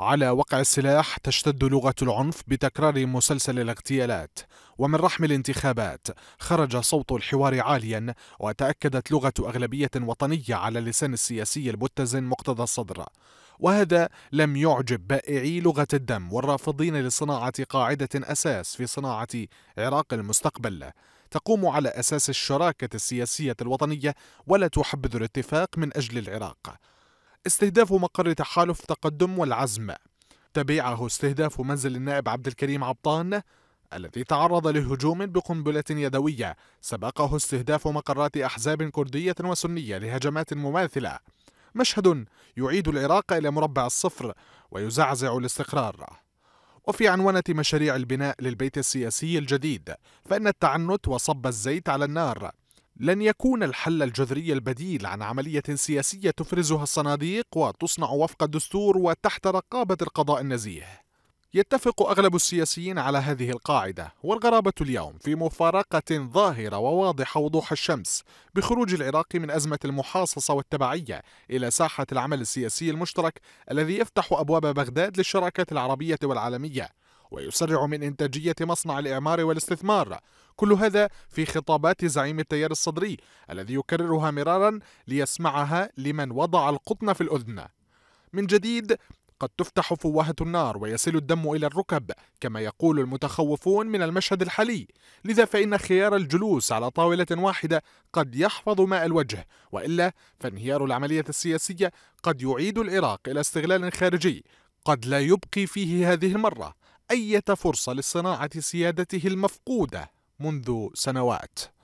على وقع السلاح تشتد لغة العنف بتكرار مسلسل الاغتيالات ومن رحم الانتخابات خرج صوت الحوار عاليا وتأكدت لغة أغلبية وطنية على لسان السياسي المتزن مقتضى الصدر وهذا لم يعجب بائعي لغة الدم والرافضين لصناعة قاعدة أساس في صناعة عراق المستقبل تقوم على أساس الشراكة السياسية الوطنية ولا تحبذ الاتفاق من أجل العراق استهداف مقر تحالف تقدم والعزم تبعه استهداف منزل النائب عبد الكريم عبطان الذي تعرض لهجوم بقنبلة يدوية سبقه استهداف مقرات أحزاب كردية وسنية لهجمات مماثلة مشهد يعيد العراق إلى مربع الصفر ويزعزع الاستقرار وفي عنونة مشاريع البناء للبيت السياسي الجديد فإن التعنت وصب الزيت على النار لن يكون الحل الجذري البديل عن عملية سياسية تفرزها الصناديق وتصنع وفق الدستور وتحت رقابة القضاء النزيه. يتفق أغلب السياسيين على هذه القاعدة، والغرابة اليوم في مفارقة ظاهرة وواضحة وضوح الشمس بخروج العراق من أزمة المحاصصة والتبعية إلى ساحة العمل السياسي المشترك الذي يفتح أبواب بغداد للشراكات العربية والعالمية. ويسرع من إنتاجية مصنع الإعمار والاستثمار كل هذا في خطابات زعيم التيار الصدري الذي يكررها مرارا ليسمعها لمن وضع القطن في الأذن من جديد قد تفتح فوهة النار ويسيل الدم إلى الركب كما يقول المتخوفون من المشهد الحالي لذا فإن خيار الجلوس على طاولة واحدة قد يحفظ ماء الوجه وإلا فانهيار العملية السياسية قد يعيد العراق إلى استغلال خارجي قد لا يبقي فيه هذه المرة أي فرصة لصناعة سيادته المفقودة منذ سنوات